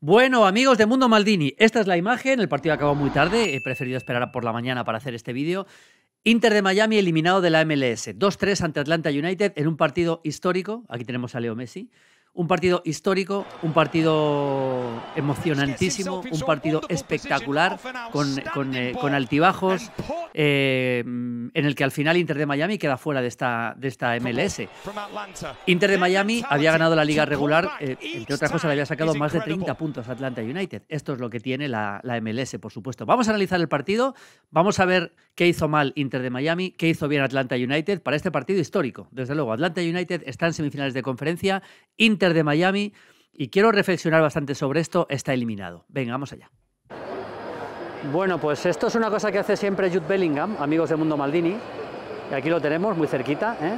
Bueno, amigos de Mundo Maldini, esta es la imagen. El partido acabó muy tarde. He preferido esperar por la mañana para hacer este vídeo. Inter de Miami eliminado de la MLS. 2-3 ante Atlanta United en un partido histórico. Aquí tenemos a Leo Messi. Un partido histórico, un partido emocionantísimo, un partido espectacular, con, eh, con, altibajos, eh, en el que al final Inter de Miami queda fuera de esta, de esta MLS. Inter de Miami había ganado la liga regular, eh, entre otras cosas le había sacado más de 30 puntos a Atlanta United. Esto es lo que tiene la, MLS, por supuesto. Vamos a analizar el partido, vamos a ver qué hizo mal Inter de Miami, qué hizo bien Atlanta United para este partido histórico. Desde luego, Atlanta United está en semifinales de conferencia, de Miami, y quiero reflexionar bastante sobre esto, está eliminado. Venga, vamos allá. Bueno, pues esto es una cosa que hace siempre Jude Bellingham, amigos de Mundo Maldini. Y aquí lo tenemos, muy cerquita. ¿eh?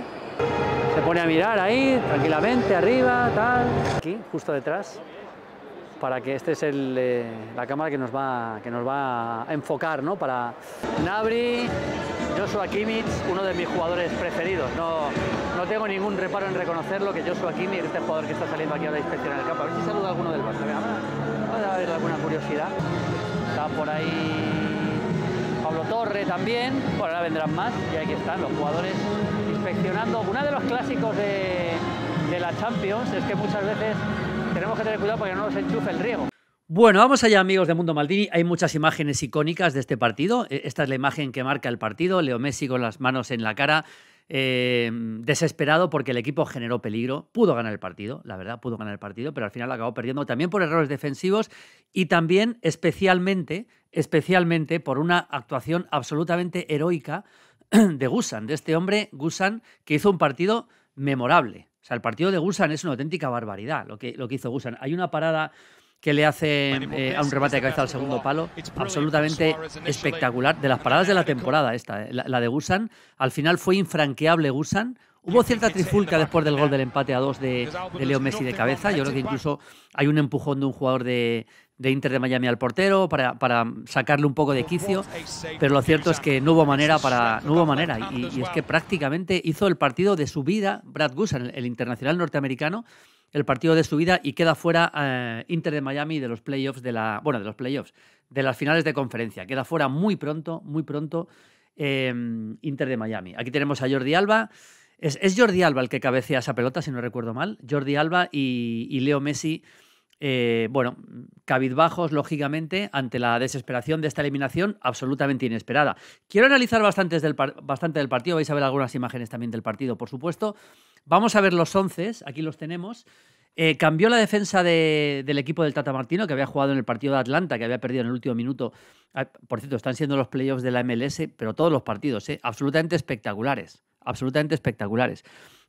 Se pone a mirar ahí, tranquilamente, arriba, tal. Aquí, justo detrás para que este es el, eh, la cámara que nos va, que nos va a enfocar, ¿no? Para Nabri, Joshua Kimmich, uno de mis jugadores preferidos. No, no tengo ningún reparo en reconocerlo que Joshua Kimmich, este jugador que está saliendo aquí a la inspección del campo. A ver si saluda alguno del Barça. a haber alguna curiosidad. Está por ahí Pablo Torre también. Por ahora vendrán más y aquí están los jugadores inspeccionando. Uno de los clásicos de, de la Champions es que muchas veces tenemos que tener cuidado porque no nos enchufe el riego. Bueno, vamos allá amigos de Mundo Maldini. Hay muchas imágenes icónicas de este partido. E, esta es la imagen que marca el partido. Leo Messi con las manos en la cara, eh, desesperado porque el equipo generó peligro. Pudo ganar el partido, la verdad, pudo ganar el partido, pero al final acabó perdiendo también por errores defensivos y también especialmente, especialmente por una actuación absolutamente heroica de Gusan, de este hombre Gusan que hizo un partido memorable. O sea, el partido de Gusan es una auténtica barbaridad lo que, lo que hizo Gusan. Hay una parada que le hace eh, a un remate de cabeza al segundo palo, absolutamente espectacular, de las paradas de la temporada esta, eh, la, de Gusan. Al final fue infranqueable Gusan. Hubo cierta trifulca después del gol del empate a dos de, de Leo Messi de cabeza. Yo creo que incluso hay un empujón de un jugador de, de Inter de Miami al portero para, para, sacarle un poco de quicio, pero lo cierto es que no hubo manera para no hubo manera y, es que prácticamente hizo el partido de su vida Brad Gusan, el, internacional norteamericano, el partido de su vida y queda fuera eh, Inter de Miami de los playoffs de la bueno de los playoffs de las finales de conferencia, queda fuera muy pronto, muy pronto eh, Inter de Miami. Aquí tenemos a Jordi Alba. Es, Jordi Alba el que cabecea esa pelota, si no recuerdo mal. Jordi Alba y, y Leo Messi eh, bueno, cabizbajos, lógicamente, ante la desesperación de esta eliminación absolutamente inesperada. Quiero analizar bastantes del bastante del partido, vais a ver algunas imágenes también del partido, por supuesto. Vamos a ver los once, aquí los tenemos. Eh, cambió la defensa del equipo del Tata Martino, que había jugado en el partido de Atlanta, que había perdido en el último minuto. Ah, por cierto, están siendo los playoffs de la MLS, pero todos los partidos, ¿eh? absolutamente espectaculares. Absolutamente espectaculares.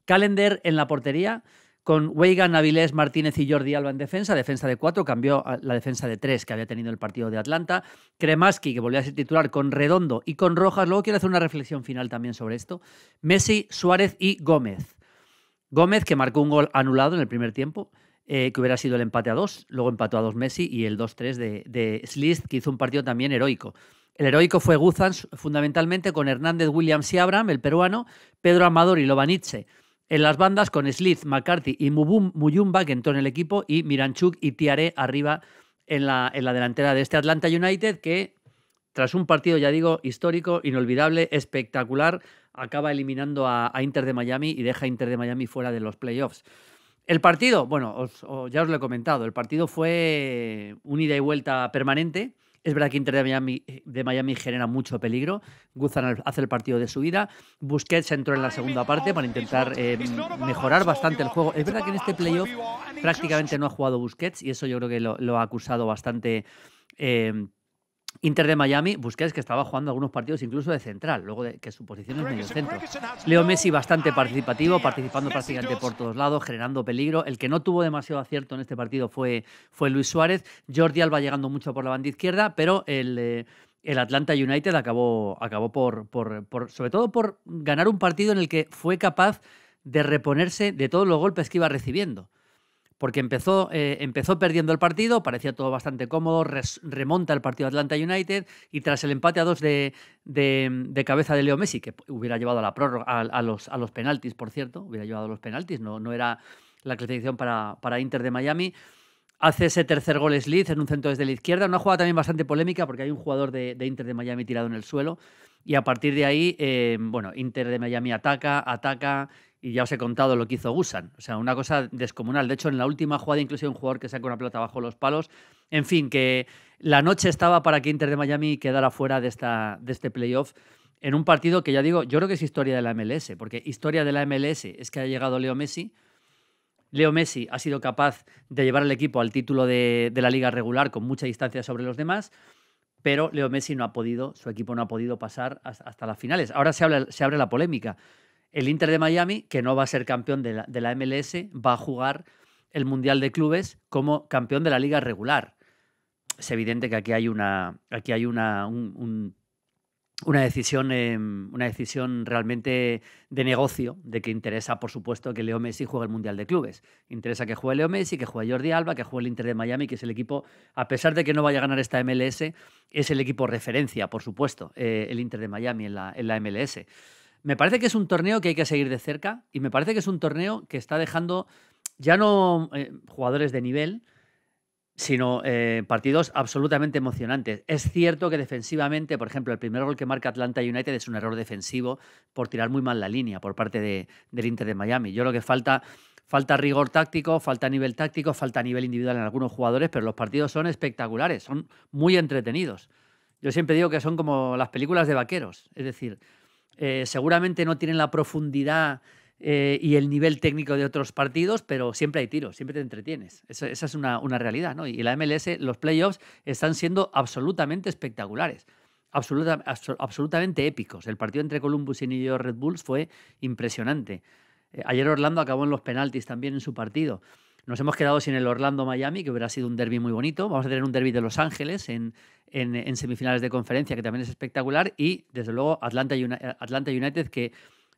Calendar en la portería, con Weigan, Avilés, Martínez y Jordi Alba en defensa, defensa de cuatro, cambió la defensa de tres que había tenido el partido de Atlanta, Kremaski, que volvió a ser titular con Redondo y con Rojas, luego quiero hacer una reflexión final también sobre esto, Messi, Suárez y Gómez. Gómez, que marcó un gol anulado en el primer tiempo, eh, que hubiera sido el empate a dos, luego empató a dos Messi y el 2-3 de, de Slist, que hizo un partido también heroico. El heroico fue Guzans, fundamentalmente con Hernández, Williams y Abram, el peruano, Pedro Amador y Lobaniche. En las bandas con Slith, McCarthy y que entró en el equipo y Miranchuk y Tiare arriba en la, en la delantera de este Atlanta United que tras un partido, ya digo, histórico, inolvidable, espectacular, acaba eliminando a, Inter de Miami y deja a Inter de Miami fuera de los playoffs. El partido, bueno, ya os lo he comentado, el partido fue un ida y vuelta permanente. Es verdad que Inter de Miami, eh, genera mucho peligro. Guzan hace el partido de su vida. Busquets entró en la segunda parte para intentar eh, mejorar bastante el juego. Es este verdad que en este playoff prácticamente no ha jugado Busquets y eso yo creo que lo, ha acusado bastante. Eh, Inter de Miami, Busquets que estaba jugando algunos partidos incluso de central, luego de que su posición es medio centro. Leo Messi bastante participativo, participando prácticamente por todos lados, generando peligro. El que no tuvo demasiado acierto en este partido fue, fue Luis Suárez. Jordi Alba llegando mucho por la banda izquierda, pero el... Eh, el Atlanta United acabó, acabó por, por, sobre todo por ganar un partido en el que fue capaz de reponerse de todos los golpes que iba recibiendo porque empezó, eh, empezó perdiendo el partido, parecía todo bastante cómodo, remonta el partido Atlanta United y tras el empate a dos de, cabeza de Leo Messi, que hubiera llevado a la prórroga, los, a los penaltis, por cierto, hubiera llevado a los penaltis, no, no era la clasificación para, para Inter de Miami hace ese tercer gol Slid en un centro desde la izquierda. Una jugada también bastante polémica porque hay un jugador de, Inter de Miami tirado en el suelo. Y a partir de ahí, eh, bueno, Inter de Miami ataca, ataca. Y ya os he contado lo que hizo Gusan. O sea, una cosa descomunal. De hecho, en la última jugada, incluso hay un jugador que saca una plata bajo los palos. En fin, que la noche estaba para que Inter de Miami quedara fuera de, esta, de este playoff en un partido que ya digo, yo creo que es historia de la MLS, porque historia de la MLS es que ha llegado Leo Messi, Leo Messi ha sido capaz de llevar al equipo al título de, la liga regular con mucha distancia sobre los demás pero Leo Messi no ha podido, su equipo no ha podido pasar hasta las finales. Ahora se, abre la polémica. El Inter de Miami, que no va a ser campeón de la, MLS, va a jugar el Mundial de Clubes como campeón de la liga regular. Es evidente que aquí hay, una, aquí hay una, un, una decisión, em, una decisión realmente de negocio, de que interesa, por supuesto, que Leo Messi juegue el Mundial de Clubes. Interesa que juegue Leo Messi, que juegue Jordi Alba, que juegue el Inter de Miami, que es el equipo, a pesar de que no vaya a ganar esta MLS, es el equipo referencia, por supuesto, eh, el Inter de Miami en la, MLS. Me parece que es un torneo que hay que seguir de cerca y me parece que es un torneo que está dejando ya no eh, jugadores de nivel, sino eh, partidos absolutamente emocionantes. Es cierto que defensivamente, por ejemplo, el primer gol que marca Atlanta United es un error defensivo por tirar muy mal la línea por parte del Inter de Miami. Yo lo que falta, falta rigor táctico, falta nivel táctico, falta nivel individual en algunos jugadores, pero los partidos son espectaculares, son muy entretenidos. Yo siempre digo que son como las películas de vaqueros, es decir, eh, seguramente no tienen la profundidad eh, y el nivel técnico de otros partidos, pero siempre hay tiros, siempre te entretienes. Esa, es una, realidad, ¿no? Y la MLS, los playoffs están siendo absolutamente espectaculares, absolutamente épicos. El partido entre Columbus y New York Red Bulls fue impresionante. Eh, ayer Orlando acabó en los penaltis también en su partido. Nos hemos quedado sin el Orlando-Miami, que hubiera sido un derby muy bonito. Vamos a tener un derby de Los Ángeles en, semifinales de conferencia, que también es espectacular. Y, desde luego, Atlanta, Atlanta United, que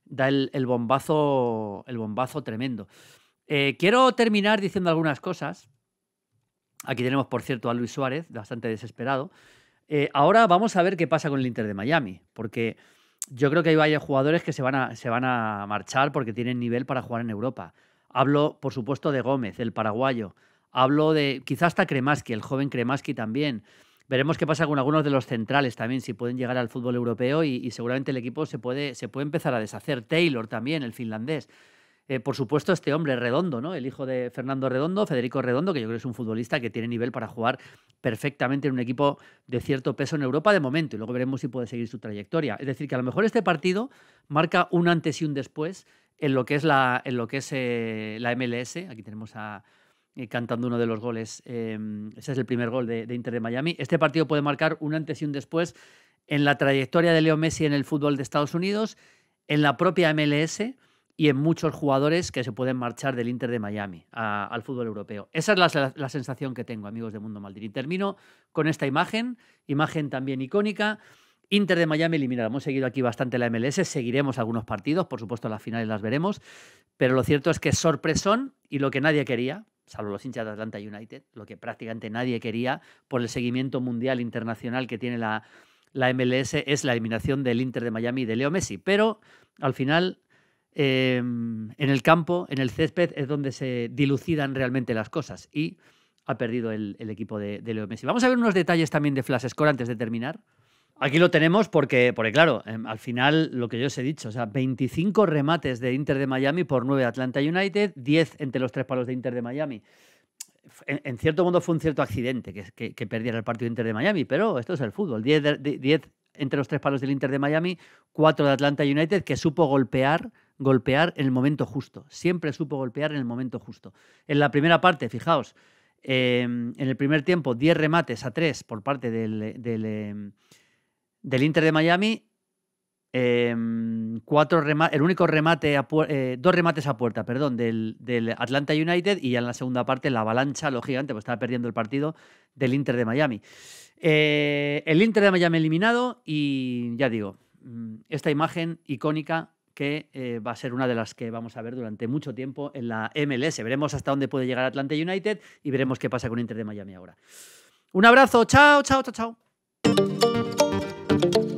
da el, bombazo, el bombazo tremendo. Eh, quiero terminar diciendo algunas cosas. Aquí tenemos, por cierto, a Luis Suárez, bastante desesperado. Eh, ahora vamos a ver qué pasa con el Inter de Miami, porque yo creo que hay varios jugadores que se van, a, se van a marchar porque tienen nivel para jugar en Europa. Hablo, por supuesto, de Gómez, el paraguayo. Hablo de quizás hasta Kremaski, el joven Kremaski también. Veremos qué pasa con algunos de los centrales también, si pueden llegar al fútbol europeo y, seguramente el equipo se puede, se puede empezar a deshacer. Taylor también, el finlandés. Eh, por supuesto, este hombre redondo, ¿no? El hijo de Fernando Redondo, Federico Redondo, que yo creo que es un futbolista que tiene nivel para jugar perfectamente en un equipo de cierto peso en Europa de momento, y luego veremos si puede seguir su trayectoria. Es decir, que a lo mejor este partido marca un antes y un después en lo que es la, en lo que es, eh, la MLS. Aquí tenemos a, eh, cantando uno de los goles. Em, ese es el primer gol de, Inter de Miami. Este partido puede marcar un antes y un después en la trayectoria de Leo Messi en el fútbol de Estados Unidos, en la propia MLS y en muchos jugadores que se pueden marchar del Inter de Miami al fútbol europeo. Esa es la, sensación que tengo, amigos de Mundo Maldini. Termino con esta imagen, imagen también icónica. Inter de Miami eliminada. Hemos seguido aquí bastante la MLS, seguiremos algunos partidos, por supuesto las finales las veremos, pero lo cierto es que sorpresón y lo que nadie quería, salvo los hinchas de Atlanta United, lo que prácticamente nadie quería por el seguimiento mundial internacional que tiene la, MLS, es la eliminación del Inter de Miami de Leo Messi. Pero al final, em, en el campo, en el césped, es donde se dilucidan realmente las cosas y ha perdido el, equipo de, de, Leo Messi. Vamos a ver unos detalles también de Flash Score antes de terminar. Aquí lo tenemos porque, porque claro, em, al final lo que yo os he dicho, o sea, 25 remates de Inter de Miami por 9 de Atlanta United, 10 entre los tres palos de Inter de Miami. En, cierto modo fue un cierto accidente que, perdiera el partido Inter de Miami, pero esto es el fútbol. 10, entre los tres palos del Inter de Miami, 4 de Atlanta United, que supo golpear golpear en el momento justo. Siempre supo golpear en el momento justo. En la primera parte, fijaos, em, en el primer tiempo, 10 remates a 3 por parte del, em, del Inter de Miami, em, cuatro el único remate, a eh, dos remates a puerta, perdón, del, Atlanta United y ya en la segunda parte la avalancha, lógicamente pues estaba perdiendo el partido del Inter de Miami. Eh, el Inter de Miami eliminado y ya digo, mm, esta imagen icónica que eh, va a ser una de las que vamos a ver durante mucho tiempo en la MLS. Veremos hasta dónde puede llegar Atlanta United y veremos qué pasa con Inter de Miami ahora. Un abrazo, chao, chao, chao, chao. Thank you.